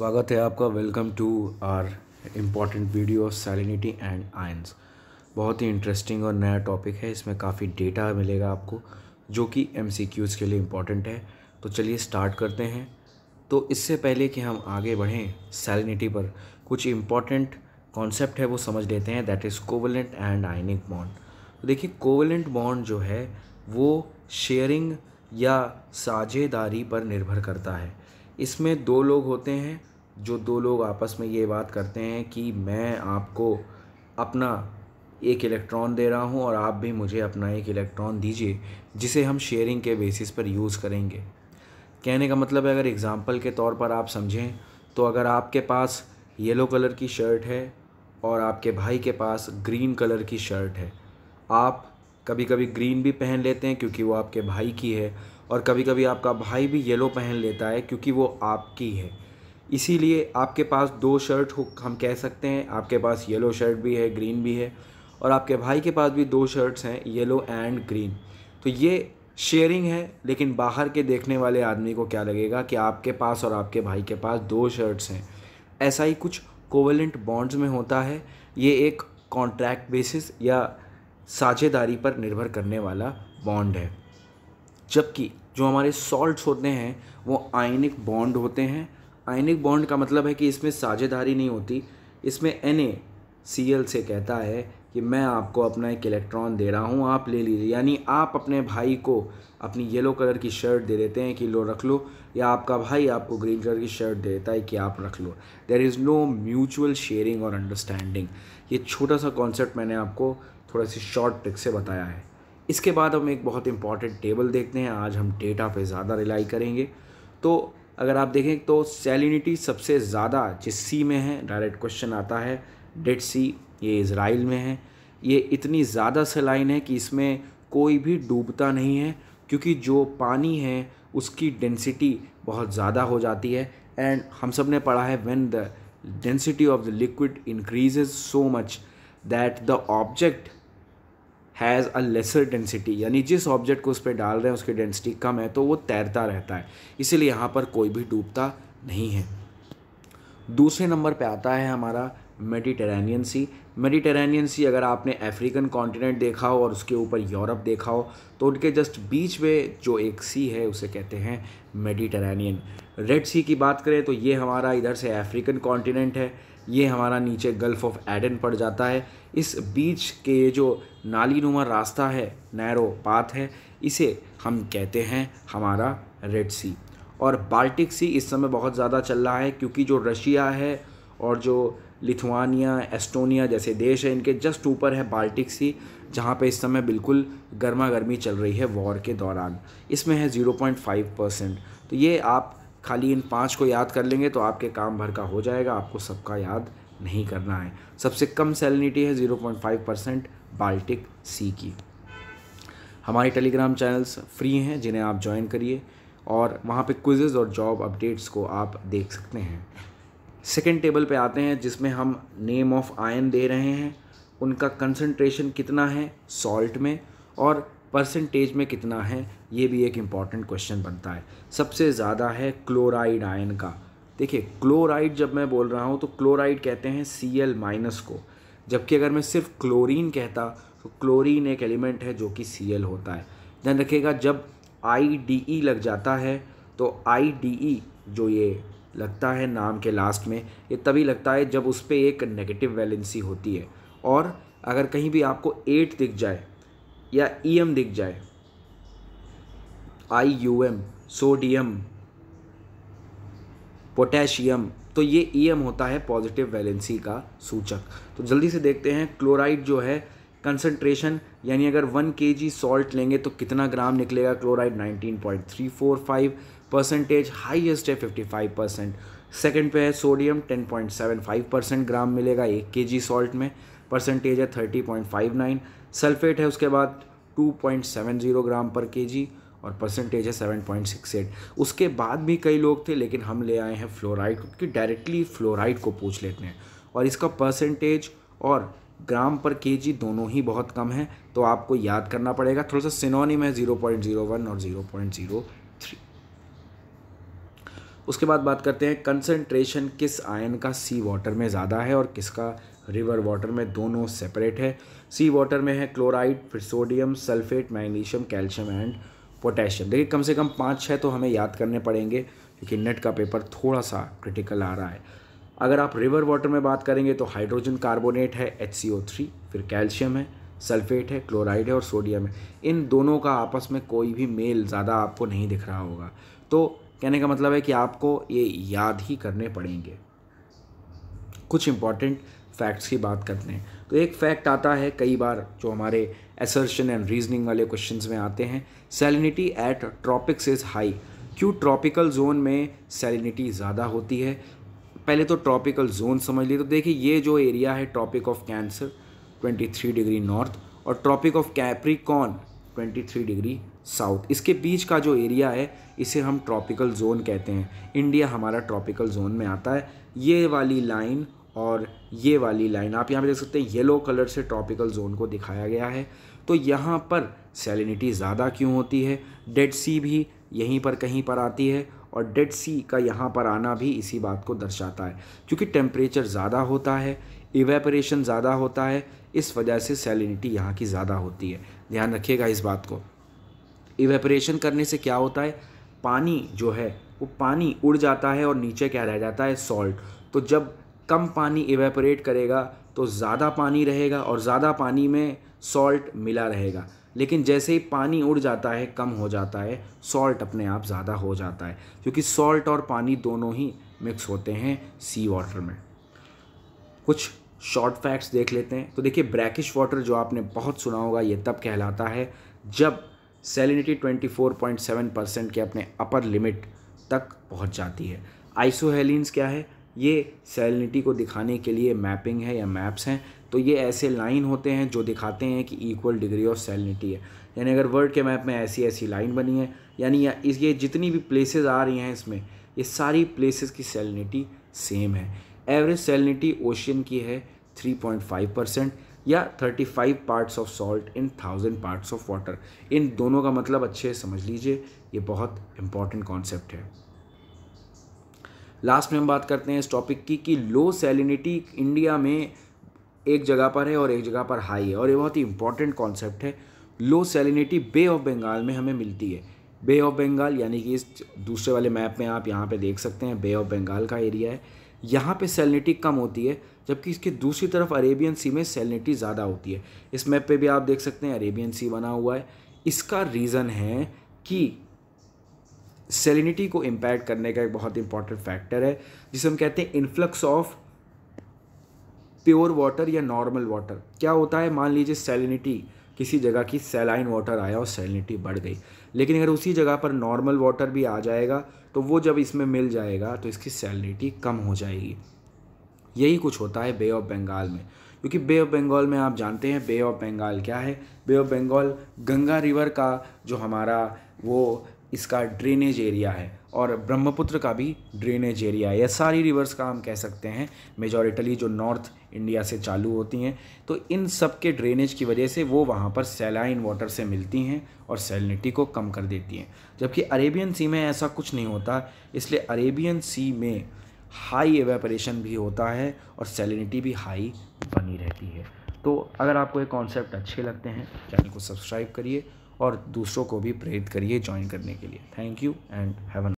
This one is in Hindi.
स्वागत है आपका welcome to our important video of salinity and ions बहुत ही इंटरेस्टिंग और नया टॉपिक है इसमें काफ़ी डेटा मिलेगा आपको जो कि एम के लिए इम्पॉर्टेंट है तो चलिए स्टार्ट करते हैं तो इससे पहले कि हम आगे बढ़ें सैलिनिटी पर कुछ इम्पॉर्टेंट कॉन्सेप्ट है वो समझ लेते हैं that is covalent and ionic bond तो देखिए कोवलेंट बॉन्ड जो है वो शेयरिंग या साझेदारी पर निर्भर करता है इसमें दो लोग होते हैं जो दो लोग आपस में ये बात करते हैं कि मैं आपको अपना एक इलेक्ट्रॉन दे रहा हूँ और आप भी मुझे अपना एक इलेक्ट्रॉन दीजिए जिसे हम शेयरिंग के बेसिस पर यूज़ करेंगे कहने का मतलब है अगर एग्ज़ाम्पल के तौर पर आप समझें तो अगर आपके पास येलो कलर की शर्ट है और आपके भाई के पास ग्रीन कलर की शर्ट है आप कभी कभी ग्रीन भी पहन लेते हैं क्योंकि वो आपके भाई की है और कभी कभी आपका भाई भी येलो पहन लेता है क्योंकि वो आपकी है इसीलिए आपके पास दो शर्ट हम कह सकते हैं आपके पास येलो शर्ट भी है ग्रीन भी है और आपके भाई के पास भी दो शर्ट्स हैं येलो एंड ग्रीन तो ये शेयरिंग है लेकिन बाहर के देखने वाले आदमी को क्या लगेगा कि आपके पास और आपके भाई के पास दो शर्ट्स हैं ऐसा ही कुछ कोवलेंट बॉन्ड्स में होता है ये एक कॉन्ट्रैक्ट बेसिस या साझेदारी पर निर्भर करने वाला बॉन्ड है जबकि जो हमारे सॉल्ट्स होते हैं वो आयनिक बॉन्ड होते हैं आयनिक बॉन्ड का मतलब है कि इसमें साझेदारी नहीं होती इसमें एन ए सी एल से कहता है कि मैं आपको अपना एक इलेक्ट्रॉन दे रहा हूँ आप ले लीजिए यानी आप अपने भाई को अपनी येलो कलर की शर्ट दे देते हैं कि लो रख लो या आपका भाई आपको ग्रीन कलर की शर्ट दे देता है कि आप रख लो there is no mutual sharing और अंडरस्टैंडिंग ये छोटा सा कॉन्सेप्ट मैंने आपको थोड़ा सी शॉर्ट ट्रिक से बताया है इसके बाद हम एक बहुत इंपॉर्टेंट टेबल देखते हैं आज हम डेटा पे ज़्यादा रिलाई करेंगे तो अगर आप देखें तो सैलिनिटी सबसे ज़्यादा जिस सी में है डायरेक्ट क्वेश्चन आता है डेड सी ये इसराइल में है ये इतनी ज़्यादा सलाइन है कि इसमें कोई भी डूबता नहीं है क्योंकि जो पानी है उसकी डेंसिटी बहुत ज़्यादा हो जाती है एंड हम सब ने पढ़ा है when the density of the liquid increases so much that the object has a lesser density यानी जिस ऑब्जेक्ट को उस पर डाल रहे हैं उसकी डेंसिटी कम है तो वो तैरता रहता है इसीलिए यहाँ पर कोई भी डूबता नहीं है दूसरे नंबर पे आता है हमारा मेडिटेरेनियन सी मेडिटेरेनियन सी अगर आपने अफ्रीकन कॉन्टिनेंट देखा हो और उसके ऊपर यूरोप देखा हो तो उनके जस्ट बीच में जो एक सी है उसे कहते हैं मेडिटेरेनियन रेड सी की बात करें तो ये हमारा इधर से अफ्रीकन कॉन्टिनेंट है ये हमारा नीचे गल्फ़ ऑफ एडन पड़ जाता है इस बीच के ये जो नाली नुमा रास्ता है नैरो पाथ है इसे हम कहते हैं हमारा रेड सी और बाल्टिक सी इस समय बहुत ज़्यादा चल रहा है क्योंकि जो रशिया है और जो लिथुआनिया एस्टोनिया जैसे देश हैं इनके जस्ट ऊपर है बाल्टिक सी जहाँ पे इस समय बिल्कुल गर्मा गर्मी चल रही है वॉर के दौरान इसमें है ज़ीरो पॉइंट फाइव परसेंट तो ये आप खाली इन पाँच को याद कर लेंगे तो आपके काम भर का हो जाएगा आपको सबका याद नहीं करना है सबसे कम सैलिनिटी है 0.5 परसेंट बाल्टिक सी की हमारे टेलीग्राम चैनल्स फ्री हैं जिन्हें आप ज्वाइन करिए और वहाँ पे क्विजेज़ और जॉब अपडेट्स को आप देख सकते हैं सेकेंड टेबल पे आते हैं जिसमें हम नेम ऑफ आयन दे रहे हैं उनका कंसनट्रेशन कितना है सॉल्ट में और परसेंटेज में कितना है ये भी एक इम्पॉर्टेंट क्वेश्चन बनता है सबसे ज़्यादा है क्लोराइड आयन का देखिए क्लोराइड जब मैं बोल रहा हूँ तो क्लोराइड कहते हैं सी एल माइनस को जबकि अगर मैं सिर्फ क्लोरीन कहता तो क्लोरीन एक एलिमेंट है जो कि सी एल होता है ध्यान रखिएगा जब आई डी ई लग जाता है तो आई डी ई जो ये लगता है नाम के लास्ट में ये तभी लगता है जब उस पर एक नेगेटिव वैलेंसी होती है और अगर कहीं भी आपको एट दिख जाए या ई e एम दिख जाए I U M sodium potassium तो ये ई e एम होता है पॉजिटिव वैलेंसी का सूचक तो जल्दी से देखते हैं क्लोराइड जो है कंसनट्रेशन यानी अगर वन के जी सॉल्ट लेंगे तो कितना ग्राम निकलेगा chloride nineteen point three four five percentage highest है फिफ्टी फाइव परसेंट सेकेंड पे है sodium ten point seven five percent gram मिलेगा एक के जी सॉल्ट में परसेंटेज है thirty point five nine sulphate है उसके बाद 2.70 ग्राम पर केजी और परसेंटेज है 7.68 उसके बाद भी कई लोग थे लेकिन हम ले आए हैं फ्लोराइड क्योंकि डायरेक्टली फ्लोराइड को पूछ लेते हैं और इसका परसेंटेज और ग्राम पर केजी दोनों ही बहुत कम है तो आपको याद करना पड़ेगा थोड़ा सा सिनोनिम है 0.01 और जीरो उसके बाद बात करते हैं कंसनट्रेशन किस आयन का सी वाटर में ज़्यादा है और किसका रिवर वाटर में दोनों सेपरेट है सी वाटर में है क्लोराइड फिर sodium sulphate magnesium calcium and potassium देखिए कम से कम पाँच छः तो हमें याद करने पड़ेंगे क्योंकि नेट का पेपर थोड़ा सा क्रिटिकल आ रहा है अगर आप रिवर वाटर में बात करेंगे तो हाइड्रोजन कार्बोनेट है एच फिर कैल्शियम है सल्फेट है क्लोराइड है और सोडियम है इन दोनों का आपस में कोई भी मेल ज़्यादा आपको नहीं दिख रहा होगा तो कहने का मतलब है कि आपको ये याद ही करने पड़ेंगे कुछ इम्पॉर्टेंट फैक्ट्स की बात करते हैं तो एक फैक्ट आता है कई बार जो हमारे एसर्शन एंड रीजनिंग वाले क्वेश्चंस में आते हैं salinity at tropics is high क्यों ट्रॉपिकल जोन में सैलिनिटी ज़्यादा होती है पहले तो ट्रॉपिकल जोन समझ लिए तो देखिए ये जो एरिया है tropic of Cancer 23 degree north और tropic of Capricorn 23 degree south इसके बीच का जो एरिया है इसे हम ट्रॉपिकल जोन कहते हैं इंडिया हमारा ट्रॉपिकल जोन में आता है ये वाली लाइन और ये वाली लाइन आप यहाँ पे देख सकते हैं येलो कलर से ट्रॉपिकल जोन को दिखाया गया है तो यहाँ पर सैलिनिटी ज़्यादा क्यों होती है डेड सी भी यहीं पर कहीं पर आती है और डेड सी का यहाँ पर आना भी इसी बात को दर्शाता है क्योंकि टेम्परेचर ज़्यादा होता है इवेपरेशन ज़्यादा होता है इस वजह से सैलिनिटी यहाँ की ज़्यादा होती है ध्यान रखिएगा इस बात को इवेपरेशन करने से क्या होता है पानी जो है वो पानी उड़ जाता है और नीचे क्या रह जाता है सॉल्ट तो जब कम पानी इवेपरेट करेगा तो ज़्यादा पानी रहेगा और ज़्यादा पानी में सॉल्ट मिला रहेगा लेकिन जैसे ही पानी उड़ जाता है कम हो जाता है सॉल्ट अपने आप ज़्यादा हो जाता है क्योंकि सॉल्ट और पानी दोनों ही मिक्स होते हैं सी वाटर में कुछ शॉर्ट फैक्ट्स देख लेते हैं तो देखिए ब्रैकिश वाटर जो आपने बहुत सुना होगा ये तब कहलाता है जब सेलिनिटी 24.7 परसेंट के अपने अपर लिमिट तक पहुंच जाती है आइसोहेलिनस क्या है ये सेलिनिटी को दिखाने के लिए मैपिंग है या मैप्स हैं तो ये ऐसे लाइन होते हैं जो दिखाते हैं कि इक्वल डिग्री ऑफ सेलिनिटी है यानी अगर वर्ल्ड के मैप में ऐसी ऐसी लाइन बनी है यानी या इस ये जितनी भी प्लेसेस आ रही हैं इसमें ये सारी प्लेसेस की सेलिनिटी सेम है एवरेज सेलिनिटी ओशियन की है 3.5 परसेंट या 35 parts of salt in thousand parts of water इन दोनों का मतलब अच्छे समझ लीजिए ये बहुत इंपॉर्टेंट कॉन्सेप्ट है लास्ट में हम बात करते हैं इस टॉपिक की कि लो सेलिनिटी इंडिया में एक जगह पर है और एक जगह पर हाई है और ये बहुत ही इंपॉर्टेंट कॉन्सेप्ट है low salinity bay of Bengal में हमें मिलती है बे ऑफ बंगाल यानी कि इस दूसरे वाले मैप में आप यहाँ पे देख सकते हैं बे ऑफ बंगाल का एरिया है यहाँ पे सेलिनिटी कम होती है जबकि इसके दूसरी तरफ अरेबियन सी में सेलिनिटी ज़्यादा होती है इस मैप पे भी आप देख सकते हैं अरेबियन सी बना हुआ है इसका रीज़न है कि सेलिनिटी को इम्पैक्ट करने का एक बहुत इंपॉर्टेंट फैक्टर है जिसे हम कहते हैं इन्फ्लक्स ऑफ प्योर वाटर या नॉर्मल वाटर क्या होता है मान लीजिए सेलिनिटी किसी जगह की सेलाइन वाटर आया और सैलिनिटी बढ़ गई लेकिन अगर उसी जगह पर नॉर्मल वाटर भी आ जाएगा तो वो जब इसमें मिल जाएगा तो इसकी सैलिनिटी कम हो जाएगी यही कुछ होता है बे ऑफ बंगाल में क्योंकि बे ऑफ बंगाल में आप जानते हैं बे ऑफ बंगाल क्या है bay of Bengal Ganga river का जो हमारा वो इसका ड्रेनेज एरिया है और ब्रह्मपुत्र का भी ड्रेनेज एरिया है यह सारी रिवर्स का हम कह सकते हैं मेजॉरिटली जो नॉर्थ इंडिया से चालू होती हैं तो इन सब के ड्रेनेज की वजह से वो वहाँ पर सेलाइन वाटर से मिलती हैं और सेलिनिटी को कम कर देती हैं जबकि अरेबियन सी में ऐसा कुछ नहीं होता इसलिए अरेबियन सी में हाई एवेपरेशन भी होता है और सेलिनिटी भी हाई बनी रहती है तो अगर आपको ये कॉन्सेप्ट अच्छे लगते हैं चैनल को सब्सक्राइब करिए और दूसरों को भी प्रेरित करिए ज्वाइन करने के लिए थैंक यू एंड हैव